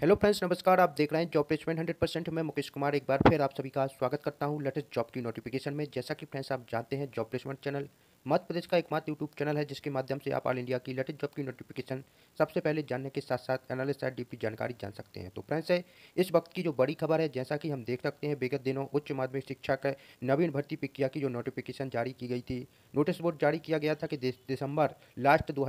hello friends नमस्कार आप देख रहे हैं जॉब प्लेसमेंट हंड्रेड परसेंट मैं मुकेश कुमार एक बार फिर आप सभी का स्वागत करता हूं लेटेस्ट जॉब की नोटिफिकेशन में जैसा कि फ्रेंड्स आप जानते हैं job placement channel Madhya Pradesh का एकमात्र यूट्यूब चैनल है जिसके माध्यम से आप ऑल इंडिया की लेटेस्ट जॉब की नोटिफिकेशन सबसे पहले जानने के साथ साथ एनालिस और डीपी जानकारी जान सकते हैं तो फ्रेंड्स है इस वक्त की जो बड़ी खबर है जैसा कि हम देख सकते हैं विगत दिनों उच्च माध्यमिक शिक्षा का नवीन भर्ती प्रक्रिया की जो नोटिफिकेशन जारी की गई थी नोटिस बोर्ड जारी किया गया था कि दिसंबर लास्ट दो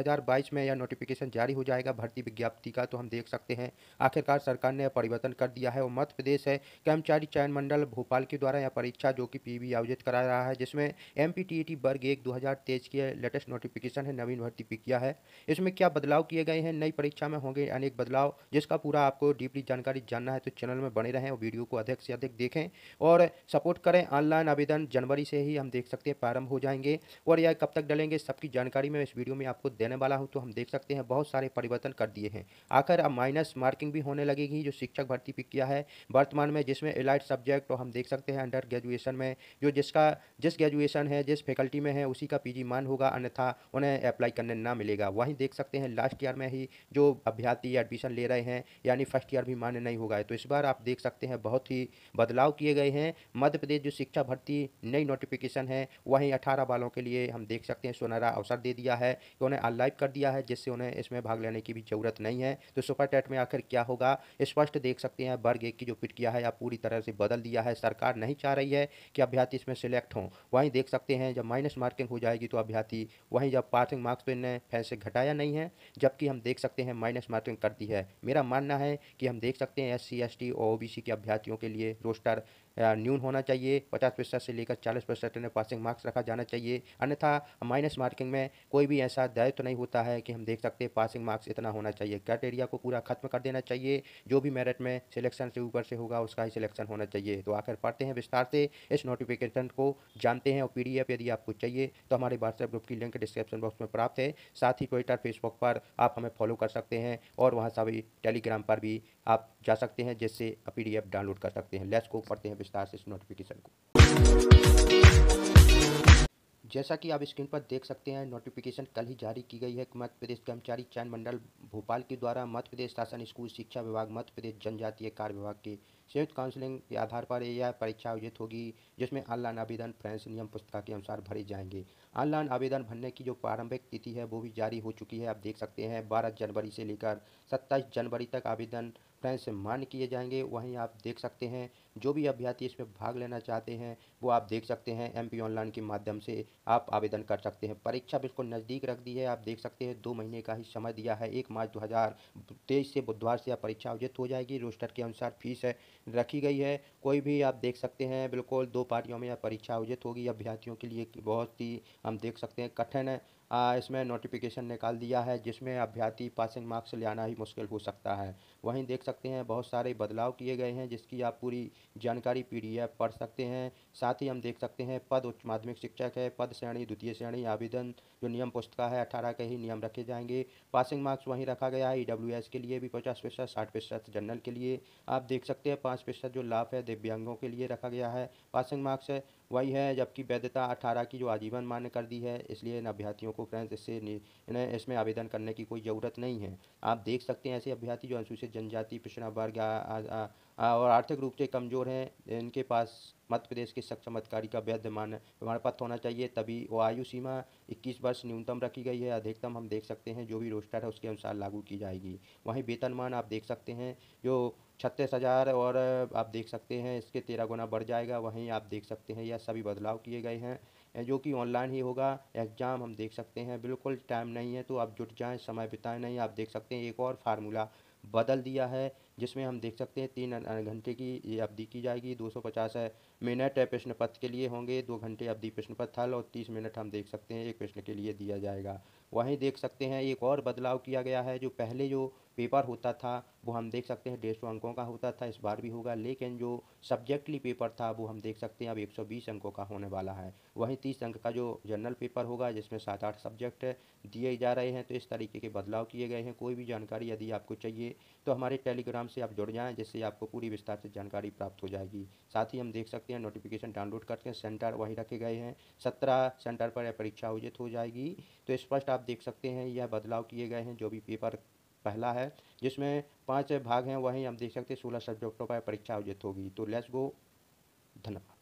में यह नोटिफिकेशन जारी हो जाएगा भर्ती विज्ञप्ति का तो हम देख सकते हैं आखिर आखिरकार सरकार ने परिवर्तन कर दिया है और मध्य प्रदेश है कर्मचारी चयन मंडल भोपाल के द्वारा यह परीक्षा जो कि पीबी आयोजित करा रहा है जिसमें एम e वर्ग एक दो की लेटेस्ट नोटिफिकेशन है नवीन भर्ती प्रक्रिया है इसमें क्या बदलाव किए गए हैं नई परीक्षा में होंगे अनेक बदलाव जिसका पूरा आपको डीपली जानकारी जानना है तो चैनल में बने रहें और वीडियो को अधिक से अधिक देखें और सपोर्ट करें ऑनलाइन आवेदन जनवरी से ही हम देख सकते हैं प्रारंभ हो जाएंगे और यह कब तक डलेंगे सबकी जानकारी मैं इस वीडियो में आपको देने वाला हूं तो हम देख सकते हैं बहुत सारे परिवर्तन कर दिए हैं आखिर अब माइनस मार्किंग भी होने लगेगी जो शिक्षक भर्ती प्रक्रिया किया है वर्तमान में जिसमें एलाइट सब्जेक्ट तो हम देख सकते हैं अंडर ग्रेजुएशन में जो जिसका जिस ग्रेजुएशन है जिस फैकल्टी में है उसी का पीजी मान होगा अन्यथा उन्हें अप्लाई करने ना मिलेगा वहीं देख सकते हैं लास्ट ईयर में ही जो अभ्यर्थी एडमिशन ले रहे हैं यानी फर्स्ट ईयर भी मान्य नहीं होगा तो इस बार आप देख सकते हैं बहुत ही बदलाव किए गए हैं मध्य प्रदेश जो शिक्षा भर्ती नई नोटिफिकेशन है वहीं अठारह बालों के लिए हम देख सकते हैं सुनहरा अवसर दे दिया है कि उन्हें अनलाइव कर दिया है जिससे उन्हें इसमें भाग लेने की भी जरूरत नहीं है तो सुपर टेट में आखिर क्या होगा होगा स्पष्ट देख सकते हैं वर्ग एक की जो पिटकिया है या पूरी तरह से बदल दिया है सरकार नहीं चाह रही है कि अभ्यर्थी इसमें सिलेक्ट हों वहीं देख सकते हैं जब माइनस मार्किंग हो जाएगी तो अभ्यर्थी वहीं जब पासिंग मार्क्स पर इन्हें फैसे घटाया नहीं है जबकि हम देख सकते हैं माइनस मार्किंग करती है मेरा मानना है कि हम देख सकते हैं एस सी एस टी और के अभ्यर्थियों के लिए रोस्टर न्यून होना चाहिए पचास प्रतिशत से लेकर चालीस प्रतिशत पासिंग मार्क्स रखा जाना चाहिए अन्यथा माइनस मार्किंग में कोई भी ऐसा दायित्व तो नहीं होता है कि हम देख सकते हैं पासिंग मार्क्स इतना होना चाहिए क्राइटेरिया को पूरा खत्म कर देना चाहिए जो भी मेरिट में सिलेक्शन से ऊपर से होगा उसका ही सिलेक्शन होना चाहिए तो आकर पढ़ते हैं विस्तार से इस नोटिफिकेशन को जानते हैं और पी यदि आपको चाहिए तो हमारे व्हाट्सएप ग्रुप की लिंक डिस्क्रिप्शन बॉक्स में प्राप्त है साथ ही ट्विटर फेसबुक पर आप हमें फॉलो कर सकते हैं और वहाँ सभी टेलीग्राम पर भी आप जा सकते हैं जिससे पी डाउनलोड कर सकते हैं लेट्स को पढ़ते हैं विस्तार से इस नोटिफिकेशन को जैसा कि आप स्क्रीन पर देख सकते हैं नोटिफिकेशन कल ही जारी की गई है मध्य प्रदेश कर्मचारी चयन मंडल भोपाल के द्वारा मध्य प्रदेश शासन स्कूल शिक्षा विभाग मध्य प्रदेश जनजातीय कार्य विभाग के संयुक्त काउंसलिंग के आधार पर यह परीक्षा आयोजित होगी जिसमें ऑनलाइन आवेदन फ्रेंस नियम पुस्तिका के अनुसार भरे जाएंगे ऑनलाइन आवेदन भरने की जो प्रारंभिक तिथि है वो भी जारी हो चुकी है आप देख सकते हैं बारह जनवरी से लेकर सत्ताईस जनवरी तक आवेदन से मान किए जाएंगे वहीं आप देख सकते हैं जो भी अभ्यर्थी इसमें भाग लेना चाहते हैं वो आप देख सकते हैं एम ऑनलाइन के माध्यम से आप आवेदन कर सकते हैं परीक्षा बिल्कुल नज़दीक रख दी है आप देख सकते हैं दो महीने का ही समय दिया है एक मार्च दो से बुधवार से आप परीक्षा आयोजित हो जाएगी रोस्टर के अनुसार फीस रखी गई है कोई भी आप देख सकते हैं बिल्कुल दो पार्टियों में यह परीक्षा आयोजित होगी अभ्यर्थियों के लिए बहुत ही हम देख सकते हैं कठिन है आ, इसमें नोटिफिकेशन निकाल दिया है जिसमें अभ्यर्थी पासिंग मार्क्स ले आना ही मुश्किल हो सकता है वहीं देख सकते हैं बहुत सारे बदलाव किए गए हैं जिसकी आप पूरी जानकारी पीडीएफ पढ़ सकते हैं साथ ही हम देख सकते हैं पद उच्च माध्यमिक शिक्षक है पद श्रेणी द्वितीय श्रेणी आवेदन जो नियम पुस्तिका है अठारह के ही नियम रखे जाएंगे पासिंग मार्क्स वहीं रखा गया है ई के लिए भी पचास प्रतिशत साठ प्रतिशत जनरल के लिए आप देख सकते हैं पाँच प्रतिशत जो लाभ है दिव्यांगों के लिए रखा गया है पासिंग मार्क्स वही है जबकि वैधता अठारह की जो आजीवन मान्य कर दी है इसलिए इन अभ्यर्थियों को फ्रेंड्स इससे इसमें आवेदन करने की कोई ज़रूरत नहीं है आप देख सकते हैं ऐसे अभ्यर्थी जो अनुसूचित से जनजाति पिछड़ा वर्ग और आर्थिक रूप से कमज़ोर हैं इनके पास मध्य प्रदेश के सक्षम अधिकारी का वैध प्रमाण पत्र होना चाहिए तभी वो आयु सीमा 21 वर्ष न्यूनतम रखी गई है अधिकतम हम देख सकते हैं जो भी रोस्टर है उसके अनुसार लागू की जाएगी वहीं वेतनमान आप देख सकते हैं जो छत्तीस हज़ार और आप देख सकते हैं इसके तेरह गुना बढ़ जाएगा वहीं आप देख सकते हैं यह सभी बदलाव किए गए हैं जो कि ऑनलाइन ही होगा एग्ज़ाम हम देख सकते हैं बिल्कुल टाइम नहीं है तो आप जुट जाएँ समय बिताएं नहीं आप देख सकते हैं एक और फार्मूला बदल दिया है जिसमें हम देख सकते हैं तीन घंटे की ये अवधि की जाएगी दो सौ है मिनट प्रश्न पत्र के लिए होंगे दो घंटे अवधि प्रश्न पत्र हल और तीस मिनट हम देख सकते हैं एक प्रश्न के लिए दिया जाएगा वहीं देख सकते हैं एक और बदलाव किया गया है जो पहले जो पेपर होता था वो हम देख सकते हैं डेढ़ सौ अंकों का होता था इस बार भी होगा लेकिन जो सब्जेक्टली पेपर था वो हम देख सकते हैं अब 120 अंकों का होने वाला है वहीं तीस अंक का जो जनरल पेपर होगा जिसमें सात आठ सब्जेक्ट दिए जा रहे हैं तो इस तरीके के बदलाव किए गए हैं कोई भी जानकारी यदि आपको चाहिए तो हमारे टेलीग्राम से आप जुड़ जाएँ जिससे आपको पूरी विस्तार से जानकारी प्राप्त हो जाएगी साथ ही हम देख सकते हैं नोटिफिकेशन डाउनलोड करके सेंटर वहीं रखे गए हैं सत्रह सेंटर पर परीक्षा आयोजित हो जाएगी तो स्पष्ट आप देख सकते हैं यह बदलाव किए गए हैं जो भी पेपर पहला है जिसमें पांच भाग हैं वहीं हम देख सकते हैं सोलह सब्जेक्टों पर परीक्षा आयोजित होगी तो लेट्स गो धन्यवाद